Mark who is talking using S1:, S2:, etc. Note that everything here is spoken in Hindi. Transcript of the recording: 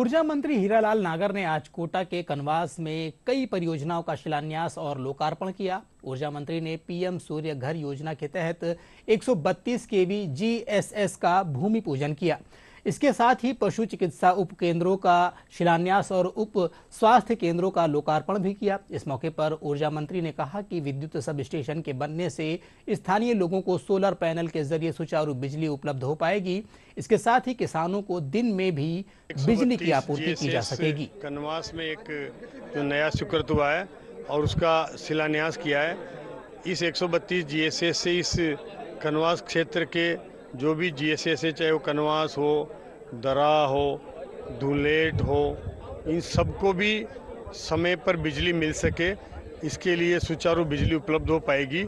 S1: ऊर्जा मंत्री हीरालाल नागर ने आज कोटा के कनवास में कई परियोजनाओं का शिलान्यास और लोकार्पण किया ऊर्जा मंत्री ने पीएम सूर्य घर योजना के तहत 132 केवी जीएसएस का भूमि पूजन किया इसके साथ ही पशु चिकित्सा उप केंद्रों का शिलान्यास और उप स्वास्थ्य केंद्रों का लोकार्पण भी किया इस मौके पर ऊर्जा मंत्री ने कहा कि विद्युत सब स्टेशन के बनने से स्थानीय लोगों को सोलर पैनल के जरिए सुचारू बिजली उपलब्ध हो पाएगी इसके साथ ही किसानों को दिन में भी बिजली की आपूर्ति की जा सकेगी
S2: कनवास में एक जो नया शुक्र हुआ है और उसका शिलान्यास किया है इस 132 जीएसएस से इस कनवास क्षेत्र के जो भी जी एस एस चाहे वो कनवास हो दरा हो दूलेट हो इन सबको भी समय पर बिजली मिल सके इसके लिए सुचारू बिजली उपलब्ध हो पाएगी